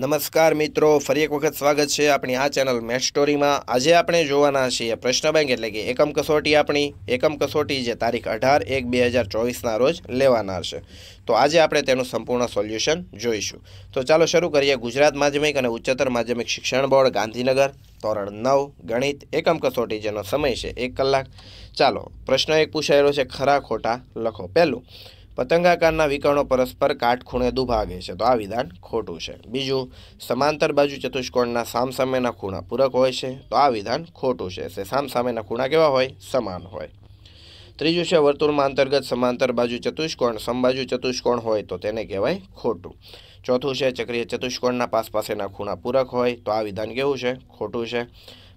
નમસ્કાર મિત્રો ફરી એક વખત સ્વાગત છે આપણી આ ચેનલ મેચ સ્ટોરીમાં આજે આપણે જોવાના છીએ પ્રશ્ન બેંક એટલે કે એકમ કસોટી આપણી એકમ કસોટી જે તારીખ અઢાર એક બે હજાર ચોવીસના રોજ લેવાનાર છે તો આજે આપણે તેનું સંપૂર્ણ સોલ્યુશન જોઈશું તો ચાલો શરૂ કરીએ ગુજરાત માધ્યમિક અને ઉચ્ચતર માધ્યમિક શિક્ષણ બોર્ડ ગાંધીનગર ધોરણ નવ ગણિત એકમ કસોટી જેનો સમય છે એક કલાક ચાલો પ્રશ્ન એક પૂછાયેલો છે ખરા ખોટા લખો પહેલું પતંગાકારના વિકર્ણો પરસ્પર કાટખૂણે દુભાગે છે તો આ વિધાન ખોટું છે બીજું સમાંતર બાજુ ચતુષ્કોણના સામસામેના ખૂણા પૂરક હોય છે તો આ વિધાન ખોટું છે એટલે સામસામેના ખૂણા કેવા હોય સમાન હોય ત્રીજું છે વર્તુળમાં અંતર્ગત સમાંતર બાજુ ચતુષ્કોણ સમબાજુ ચતુષ્કોણ હોય તો તેને કહેવાય ખોટું ચોથું છે ચક્રીય ચતુષ્કોણના પાસ પાસેના ખૂણા પૂરક હોય તો આ વિધાન કેવું છે ખોટું છે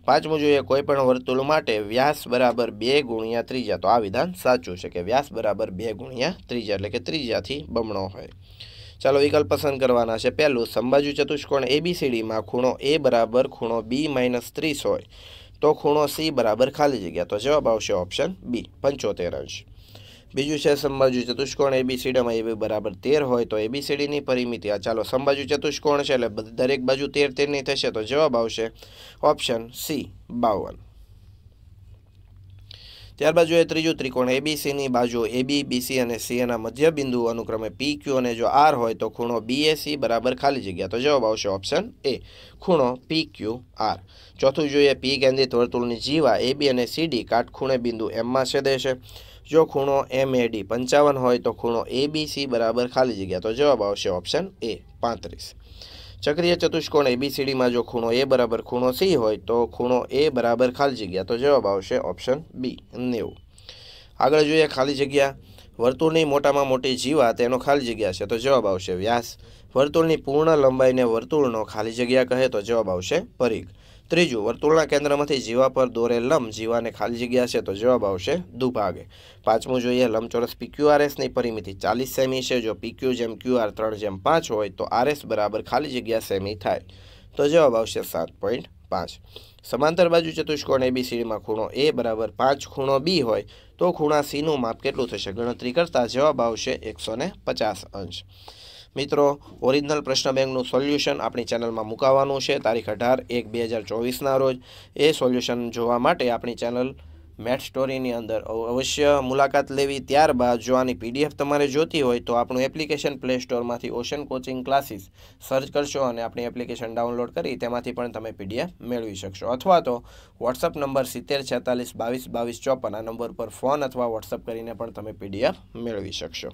પાંચમું જોઈએ કોઈપણ વર્તુળ માટે વ્યાસ બરાબર બે ગુણ્યા ત્રીજા તો આ વિધાન સાચું છે કે વ્યાસ બરાબર બે ગુણ્યા ત્રીજા એટલે કે ત્રીજાથી બમણો હોય ચાલો વિકલ્પ પસંદ કરવાના છે પહેલું સંભાજુ ચતુષ્કોણ એબીસીડીમાં ખૂણો એ બરાબર ખૂણો બી માઇનસ ત્રીસ હોય તો ખૂણો સી બરાબર ખાલી જગ્યા તો જવાબ આવશે ઓપ્શન બી પંચોતેર અંશ બીજું છે સંબાજુ ચતુષ્કોણ એબીસીડીમાં એ બરાબર તેર હોય તો એબીસીડીની પરિમિતિ આ ચાલો સંબાજુ ચતુષ્કોણ છે એટલે દરેક બાજુ તેર તેરની થશે તો જવાબ આવશે ઓપ્શન સી બાવન ત્યારબાદ જોઈએ ત્રીજું ત્રિકોણ એબીસીની બાજુ એબી બીસી અને સી એના મધ્ય બિંદુ અનુક્રમે પી ક્યુ અને જો આર હોય તો ખૂણો બીએસી બરાબર ખાલી જગ્યા તો જવાબ આવશે ઓપ્શન એ ખૂણો પી ક્યુ આર ચોથું જોઈએ પી કેન્દ્રિત વર્તુળની જીવા એબી અને સીડી કાટખૂણે બિંદુ એમમાં છેદે છે જો ખૂણો એમ એડી પંચાવન હોય તો ખૂણો એબીસી બરાબર ખાલી જગ્યા તો જવાબ આવશે ઓપ્શન એ પાંત્રીસ ચક્રિય ચતુષ્કોણ એબીસીડીમાં જો ખૂણો એ બરાબર ખૂણો સી હોય તો ખૂણો એ બરાબર ખાલી જગ્યા તો જવાબ આવશે ઓપ્શન બી નેવું આગળ જોઈએ ખાલી જગ્યા વર્તુળની મોટામાં મોટી જીવા તેનો ખાલી જગ્યા છે તો જવાબ આવશે વ્યાસ વર્તુળની પૂર્ણ લંબાઈને વર્તુળનો ખાલી જગ્યા કહે તો જવાબ આવશે પરિઘ ત્રીજું વર્તુળના કેન્દ્રમાંથી જીવા પર દોરેલ લંબ જીવાને ખાલી જગ્યા છે તો જવાબ આવશે દુભાગે પાંચમું જોઈએ લંબચોરસ પીક્યુઆરએસની પરિમિતિ ચાલીસ સેમી છે જો પીક્યુ જેમ ક્યુઆર ત્રણ જેમ પાંચ હોય તો આરએસ બરાબર ખાલી જગ્યા સેમી થાય તો જવાબ આવશે સાત પોઈન્ટ પાંચ સમાંતર બાજુ ચતુષ્કોણ એબીસીડીમાં ખૂણો એ બરાબર પાંચ ખૂણો બી હોય તો ખૂણા સીનું માપ કેટલું થશે ગણતરી કરતાં જવાબ આવશે એકસો પચાસ અંશ મિત્રો ઓરિજિનલ પ્રશ્ન બેંકનું સોલ્યુશન આપણી ચેનલમાં મુકાવવાનું છે તારીખ અઢાર એક બે હજાર ચોવીસના રોજ એ સોલ્યુશન જોવા માટે આપણી ચેનલ મેટ સ્ટોરીની અંદર અવશ્ય મુલાકાત લેવી ત્યારબાદ જો આની પીડીએફ તમારે જોતી હોય તો આપણું એપ્લિકેશન પ્લે સ્ટોરમાંથી ઓશન કોચિંગ ક્લાસીસ સર્ચ કરશો અને આપણી એપ્લિકેશન ડાઉનલોડ કરી તેમાંથી પણ તમે પીડીએફ મેળવી શકશો અથવા તો વોટ્સઅપ નંબર સિત્તેર છેતાલીસ બાવીસ બાવીસ ચોપન આ નંબર પર ફોન અથવા વોટ્સઅપ કરીને પણ તમે પીડીએફ મેળવી શકશો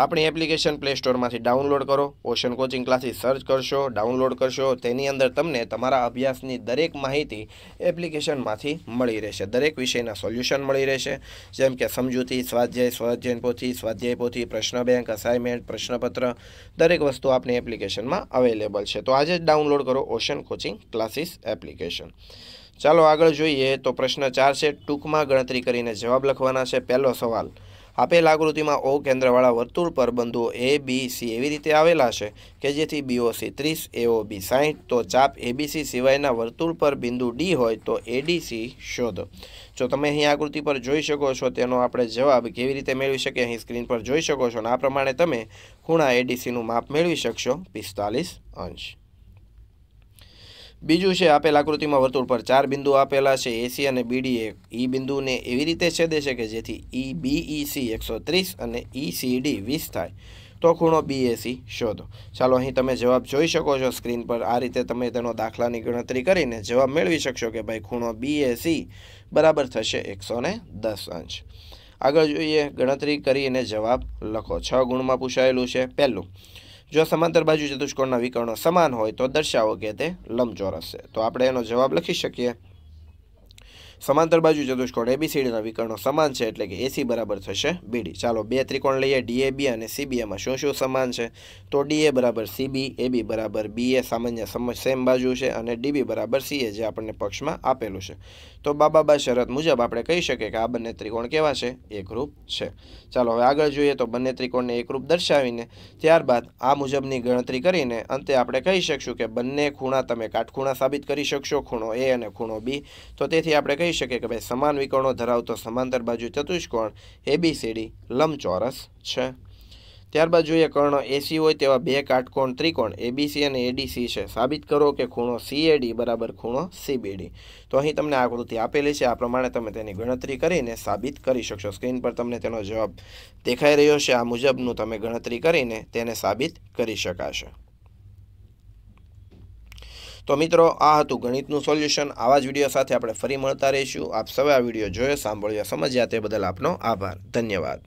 આપણી એપ્લિકેશન પ્લે સ્ટોરમાંથી ડાઉનલોડ કરો ઓશન કોચિંગ ક્લાસીસ સર્ચ કરશો ડાઉનલોડ કરશો તેની અંદર તમને તમારા અભ્યાસની દરેક માહિતી એપ્લિકેશનમાંથી મળી રહેશે દરેક વિષયના સોલ્યુશન મળી રહેશે જેમ કે સમજૂતી સ્વાધ્યાય સ્વાધ્યાય પોથી સ્વાધ્યાય પોથી પ્રશ્ન બેંક અસાઇનમેન્ટ પ્રશ્નપત્ર દરેક વસ્તુ આપણી એપ્લિકેશનમાં અવેલેબલ છે તો આજે જ ડાઉનલોડ કરો ઓશન કોચિંગ ક્લાસીસ એપ્લિકેશન ચાલો આગળ જોઈએ તો પ્રશ્ન ચાર છે ટૂંકમાં ગણતરી કરીને જવાબ લખવાના છે પહેલો સવાલ આપેલ આકૃતિમાં ઓ કેન્દ્રવાળા વર્તુળ પર બંધુઓ એ બી સી એવી રીતે આવેલા છે કે જેથી બીઓસી ત્રીસ બી સાહીઠ તો ચાપ એબીસી સિવાયના વર્તુળ પર બિંદુ ડી હોય તો એડીસી શોધો જો તમે અહીં આકૃતિ પર જોઈ શકો છો તેનો આપણે જવાબ કેવી રીતે મેળવી શકીએ અહીં સ્ક્રીન પર જોઈ શકો છો અને આ પ્રમાણે તમે ખૂણા એડીસીનું માપ મેળવી શકશો પિસ્તાલીસ અંશ બીજું છે આપેલ આકૃતિમાં વર્તુળ પર ચાર બિંદુ આપેલા છે એસી અને બીડી એક ઈ બિંદુને એવી રીતે છેદે છે કે જેથી ઈ e, બીઈસી e, એકસો ત્રીસ અને ડી e, વીસ થાય તો ખૂણો બીએસી શોધો ચાલો અહીં તમે જવાબ જોઈ શકો છો સ્ક્રીન પર આ રીતે તમે તેનો દાખલાની ગણતરી કરીને જવાબ મેળવી શકશો કે ભાઈ ખૂણો બીએસી બરાબર થશે એકસો દસ અંશ આગળ જોઈએ ગણતરી કરીને જવાબ લખો છ ગુણમાં પૂછાયેલું છે પહેલું જો સમાંતર બાજુ ચતુષ્કોણના વિકર્ણો સમાન હોય તો દર્શાવો કે તે લંબચોરસ છે તો આપણે એનો જવાબ લખી શકીએ સમાંતર બાજુ ચતુષ્કોણ એબીસીડીના વિકર્ણો સમાન છે એટલે કે એસી બરાબર થશે બીડી ચાલો બે ત્રિકોણ લઈએ ડીએબી અને સીબીએમાં શું શું સમાન છે તો ડીએ બરાબર સીબી એબી બરાબર બીએ સામાન્ય સેમ બાજુ છે અને ડીબી બરાબર સીએ જે આપણને પક્ષમાં આપેલું છે તો બાબાબા શરત મુજબ આપણે કહી શકીએ કે આ બંને ત્રિકોણ કેવા છે એકરૂપ છે ચાલો હવે આગળ જોઈએ તો બંને ત્રિકોણને એકરૂપ દર્શાવીને ત્યારબાદ આ મુજબની ગણતરી કરીને અંતે આપણે કહી શકશું કે બંને ખૂણા તમે કાટખૂણા સાબિત કરી શકશો ખૂણો એ અને ખૂણો બી તો તેથી આપણે કહી કહી શકે કે ભાઈ સમાન વિકર્ણો ધરાવતો સમાંતર બાજુ ચતુષ્કોણ એબીસીડી લંબચોરસ છે ત્યારબાદ જોઈએ કર્ણ એસી હોય તેવા બે કાટકોણ ત્રિકોણ એબીસી અને એડીસી છે સાબિત કરો કે ખૂણો સીએડી બરાબર ખૂણો સીબીડી તો અહીં તમને આકૃતિ આપેલી છે આ પ્રમાણે તમે તેની ગણતરી કરીને સાબિત કરી શકશો સ્ક્રીન પર તમને તેનો જવાબ દેખાઈ રહ્યો છે આ મુજબનું તમે ગણતરી કરીને તેને સાબિત કરી શકાશે તો મિત્રો આ હતું ગણિતનું સોલ્યુશન આવા જ વિડીયો સાથે આપણે ફરી મળતા રહીશું આપ સૌ આ વિડીયો જોયો સાંભળ્યો સમજ્યા તે બદલ આપનો આભાર ધન્યવાદ